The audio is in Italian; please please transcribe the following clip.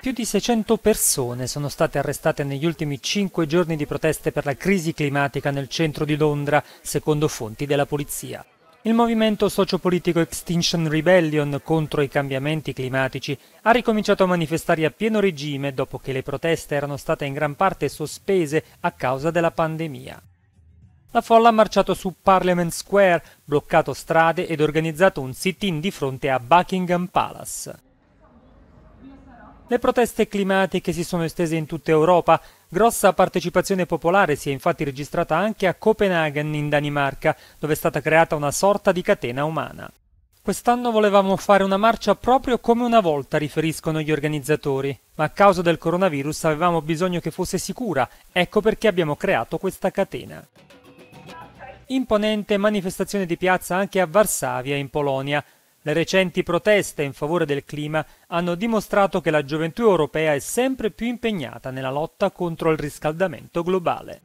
Più di 600 persone sono state arrestate negli ultimi 5 giorni di proteste per la crisi climatica nel centro di Londra, secondo fonti della polizia. Il movimento sociopolitico Extinction Rebellion contro i cambiamenti climatici ha ricominciato a manifestare a pieno regime dopo che le proteste erano state in gran parte sospese a causa della pandemia. La folla ha marciato su Parliament Square, bloccato strade ed organizzato un sit-in di fronte a Buckingham Palace. Le proteste climatiche si sono estese in tutta Europa. Grossa partecipazione popolare si è infatti registrata anche a Copenaghen in Danimarca, dove è stata creata una sorta di catena umana. Quest'anno volevamo fare una marcia proprio come una volta, riferiscono gli organizzatori, ma a causa del coronavirus avevamo bisogno che fosse sicura, ecco perché abbiamo creato questa catena. Imponente manifestazione di piazza anche a Varsavia, in Polonia, le recenti proteste in favore del clima hanno dimostrato che la gioventù europea è sempre più impegnata nella lotta contro il riscaldamento globale.